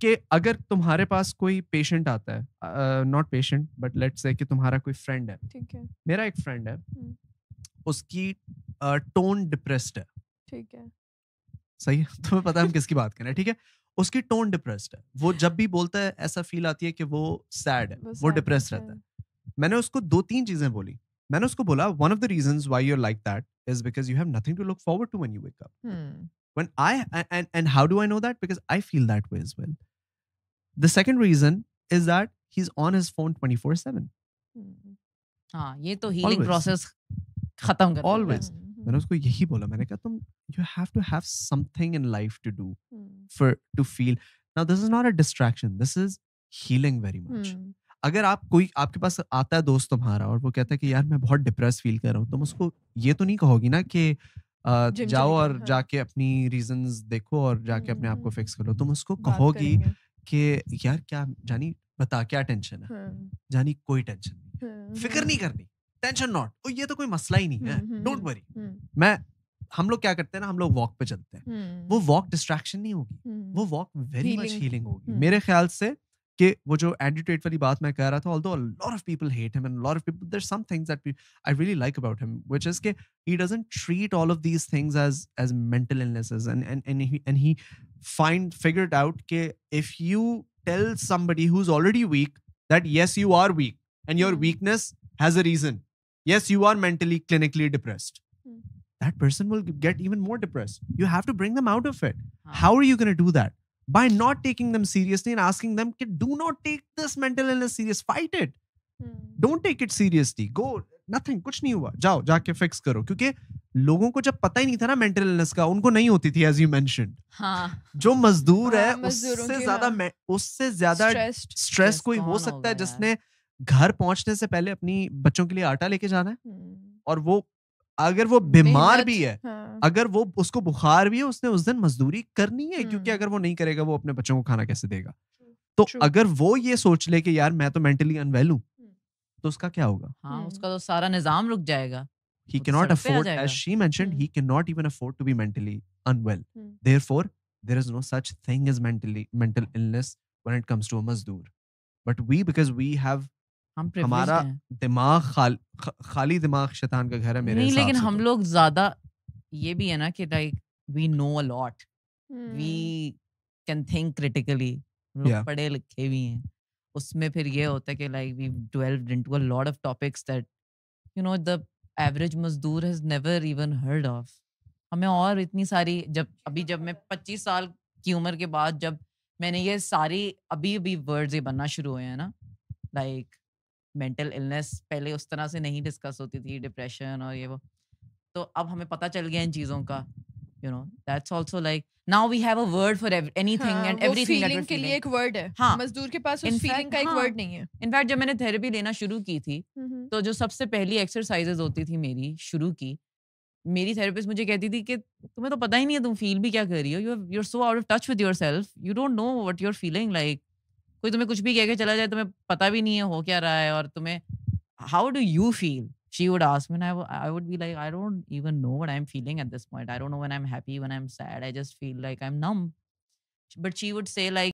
कि अगर तुम्हारे पास कोई पेशेंट आता है not patient but let's say कि तुम्हारा कोई फ्रेंड है ठीक है मेरा एक फ्रेंड है हम्म। उसकी टोन uh, डिप्रेस्ड है ठीक है सही है तुम्हें पता है हम किसकी बात कर रहे हैं ठीक है उसकी टोन डिप्रेस्ड है वो जब भी बोलता है ऐसा फील आती है कि वो सैड है वो, डिप्रेस रहता है मैंने उसको दो तीन चीजें बोली मैंने उसको बोला one of the reason why your like that is because you have nothing to look forward to when you wake up when I and and how do i know that because i feel that way as well The second reason is that he's on his phone 24 7. Hmm. हाँ ये तो healing process खत्म कर always hmm. मैंने उसको यही बोला मैंने कहा तुम you have to have something in life to do for to feel now this is not a distraction this is healing very much अगर आप कोई आपके पास आता है दोस्त तुम्हारा और वो कहता है कि यार मैं बहुत डिप्रेस फील कर रहा हूँ तुम उसको ये तो नहीं कहोगी ना कि जाओ और हाँ। जाके अपनी रीजंस देखो और जाके अपने आप को फिक्स hmm. करो तुम उसको कहोगी कि यार क्या जानी बता क्या टेंशन है हाँ। जानी कोई टेंशन नहीं हाँ। फिक्र नहीं करनी टेंशन नॉट और ये तो कोई मसला ही नहीं है हम्म, डोंट हम्म, वरी हम्म। मैं हम लोग क्या करते हैं ना हम लोग वॉक पे चलते हैं वो वॉक डिस्ट्रैक्शन नहीं होगी वो वॉक वेरी मच हीलिंग होगी मेरे ख्याल से कि वो जो एंटीट्रेट वाली बात मैं कह रहा था although a lot of people hate him and lot of people there some things that I really like about him which is के he doesn't treat all of these things as as mental illnesses and and and he find figured out that if you tell somebody who's already weak that yes you are weak and your hmm. weakness has a reason yes you are mentally clinically depressed hmm. that person will get even more depressed you have to bring them out of it how are you going to do that by not taking them seriously and asking them do not take this mental illness serious fight it hmm. don't take it seriously go nothing कुछ नहीं हुआ जाओ जाके fix करो क्योंकि लोगों को जब पता ही नहीं था ना मेंटल इलनेस का उनको नहीं होती थी एज यू मेंशन जो मजदूर हाँ, है उससे ज्यादा हाँ। उससे ज्यादा स्ट्रेस कोई हो सकता है जिसने घर पहुंचने से पहले अपनी बच्चों के लिए आटा लेके जाना है हम्म। और वो अगर वो बीमार भी है हाँ। अगर वो उसको बुखार भी है उसने उस दिन मजदूरी करनी है क्योंकि हम्म। अगर वो नहीं करेगा वो अपने बच्चों को खाना कैसे देगा तो अगर वो ये सोच ले कि यार मैं तो मेंटली अनवेल तो उसका क्या होगा हाँ उसका तो सारा निजाम रुक जाएगा he cannot afford as she mentioned mm. he cannot even afford to be mentally unwell hmm. therefore there is no such thing as mentally mental illness when it comes to a mazdoor but we because we have हमारा दिमाग खाल, खाली दिमाग शैतान का घर है मेरे नहीं लेकिन हम लोग ज्यादा ये भी है ना कि like we know a lot we can think critically पढ़े लिखे भी हैं उसमें फिर ये होता है कि like we delved into a lot of topics that you know the average mazdoor has never even heard of हमें और इतनी सारी जब अभी जब मैं पच्चीस साल की उम्र के बाद जब मैंने ये सारी अभी अभी वर्ड्स ये बनना शुरू हुए हैं ना लाइक मेंटल इलनेस पहले उस तरह से नहीं डिस्कस होती थी डिप्रेशन और ये वो तो अब हमें पता चल गया इन चीज़ों का you know that's also like now we have a word for anything and everything feeling के लिए एक वर्ड है हाँ, मजदूर के पास उस फीलिंग का एक वर्ड हाँ। नहीं है इनफैक्ट जब मैंने थेरेपी लेना शुरू की थी तो जो सबसे पहली एक्सरसाइजेज होती थी मेरी शुरू की मेरी थेरेपिस्ट मुझे कहती थी कि तुम्हें तो पता ही नहीं है तुम फील भी क्या कर रही हो you you are so out of touch with yourself you don't know what you are feeling like कोई तुम्हें कुछ भी कह के चला जाए तुम्हें पता भी नहीं है हो क्या रहा है और तुम्हें how do you feel she would ask me and I, w- I would be like i don't even know what i'm feeling at this point i don't know when i'm happy when i'm sad i just feel like i'm numb but she would say like